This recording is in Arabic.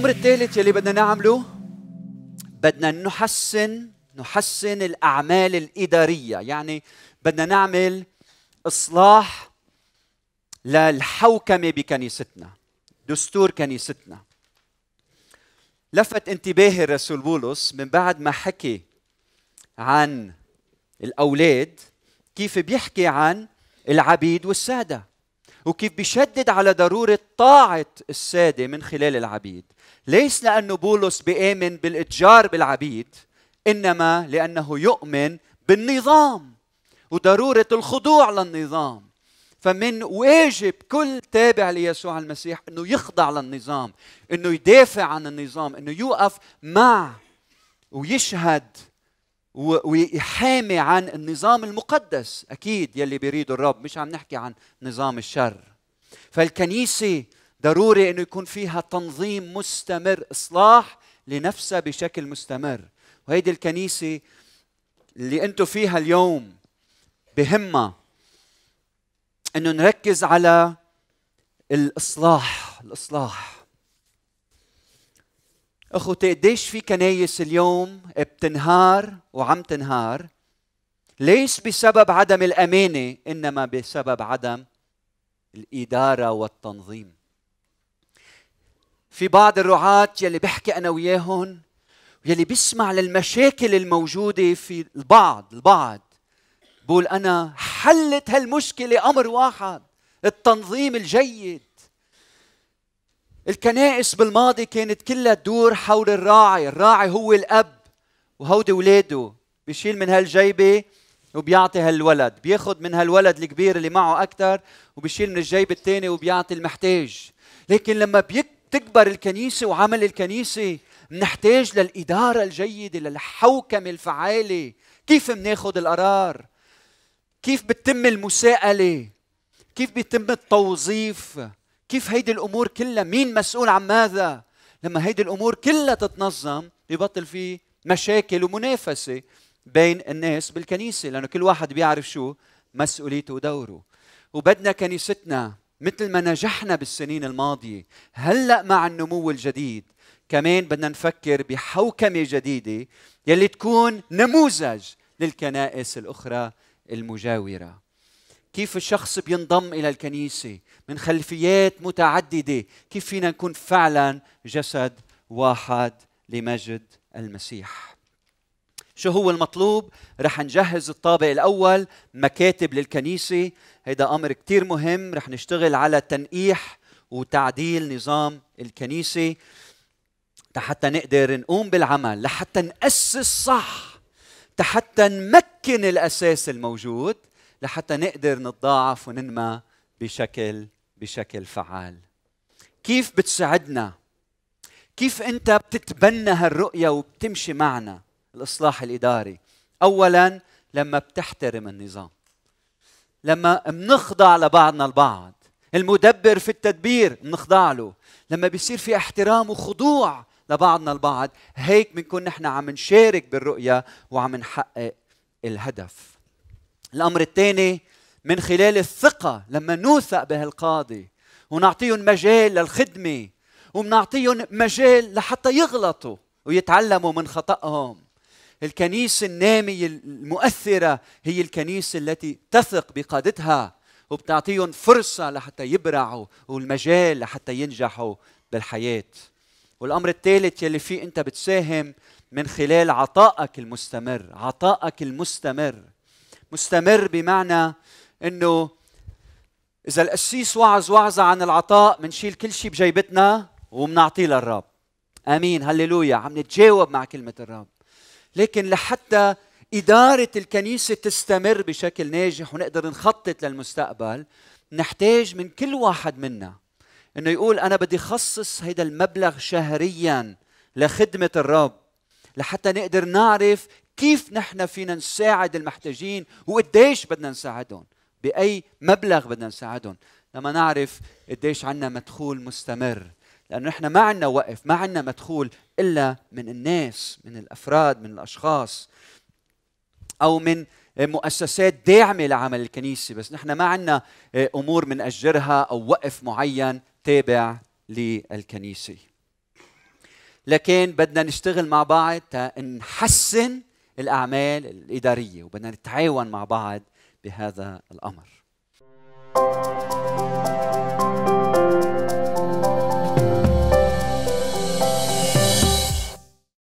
الأمر الثالث يلي بدنا نعمله بدنا نحسن نحسن الأعمال الإدارية يعني بدنا نعمل إصلاح للحوكمة بكنيستنا دستور كنيستنا لفت انتباهي الرسول بولس من بعد ما حكي عن الأولاد كيف بيحكي عن العبيد والسادة وكيف بيشدد على ضرورة طاعة السادة من خلال العبيد ليس لأنه بولس بيآمن بالإتجار بالعبيد إنما لأنه يؤمن بالنظام وضرورة الخضوع للنظام فمن واجب كل تابع ليسوع المسيح انه يخضع للنظام انه يدافع عن النظام انه يوقف مع ويشهد ويحامي عن النظام المقدس اكيد يلي بيريده الرب مش عم نحكي عن نظام الشر فالكنيسه ضروري انه يكون فيها تنظيم مستمر اصلاح لنفسها بشكل مستمر وهيدي الكنيسه اللي انتم فيها اليوم بهمها انه نركز على الاصلاح الاصلاح اخوتي قديش في كنايس اليوم بتنهار وعم تنهار ليس بسبب عدم الامانه انما بسبب عدم الاداره والتنظيم في بعض الرعاة يلي بحكي أنا وياهم يلي بيسمع للمشاكل الموجودة في البعض البعض بقول أنا حلت هالمشكلة أمر واحد التنظيم الجيد الكنائس بالماضي كانت كلها تدور حول الراعي الراعي هو الأب وهودي ولاده بيشيل من هالجيبة وبيعطي هالولد بياخد من هالولد الكبير اللي معه أكثر وبيشيل من الجيب الثاني وبيعطي المحتاج لكن لما بيك تكبر الكنيسة وعمل الكنيسة نحتاج للإدارة الجيدة للحوكمة الفعالة كيف مناخد القرار كيف بتتم المساءلة كيف بيتم التوظيف كيف هيدي الأمور كلها مين مسؤول عن ماذا لما هيدي الأمور كلها تتنظم يبطل في مشاكل ومنافسة بين الناس بالكنيسة لأنه كل واحد بيعرف شو مسؤوليته ودوره وبدنا كنيستنا مثل ما نجحنا بالسنين الماضيه هلا مع النمو الجديد كمان بدنا نفكر بحوكمه جديده يلي تكون نموذج للكنائس الاخرى المجاوره كيف الشخص بينضم الى الكنيسه من خلفيات متعدده كيف فينا نكون فعلا جسد واحد لمجد المسيح شو هو المطلوب؟ رح نجهز الطابق الأول مكاتب للكنيسة هيدا أمر كتير مهم رح نشتغل على تنقيح وتعديل نظام الكنيسة حتى نقدر نقوم بالعمل لحتى نأسس صح حتى نمكن الأساس الموجود لحتى نقدر نتضاعف وننمى بشكل بشكل فعال كيف بتساعدنا كيف انت بتتبنى هالرؤيه وبتمشي معنا الاصلاح الاداري اولا لما بتحترم النظام لما بنخضع لبعضنا البعض المدبر في التدبير بنخضع له لما بيصير في احترام وخضوع لبعضنا البعض هيك بنكون نحن عم نشارك بالرؤية وعم نحقق الهدف الأمر الثاني من خلال الثقة لما نوثق بهالقاضي ونعطيهم مجال للخدمة وبنعطيهم مجال لحتى يغلطوا ويتعلموا من خطأهم الكنيسة النامية المؤثرة هي الكنيسة التي تثق بقادتها وبتعطيهم فرصة لحتى يبرعوا والمجال لحتى ينجحوا بالحياة والأمر الثالث يلي فيه أنت بتساهم من خلال عطائك المستمر عطائك المستمر مستمر بمعنى أنه إذا القسيس وعظ وعظة عن العطاء منشيل كل شيء بجيبتنا ومنعطيه للرب امين هللويا عم نتجاوب مع كلمه الرب لكن لحتى إدارة الكنيسة تستمر بشكل ناجح ونقدر نخطط للمستقبل نحتاج من كل واحد منا انه يقول انا بدي خصص هيدا المبلغ شهريا لخدمة الرب لحتى نقدر نعرف كيف نحن فينا نساعد المحتاجين وقديش بدنا نساعدهم بأي مبلغ بدنا نساعدهم لما نعرف قديش عنا مدخول مستمر لأنه إحنا ما عندنا وقف ما عندنا مدخول إلا من الناس من الأفراد من الأشخاص أو من مؤسسات داعمة لعمل الكنيسة بس نحن ما عندنا آه، أمور من أجرها أو وقف معين تابع للكنيسة لكن بدنا نشتغل مع بعض نحسن الأعمال الإدارية وبدنا نتعاون مع بعض بهذا الأمر thank you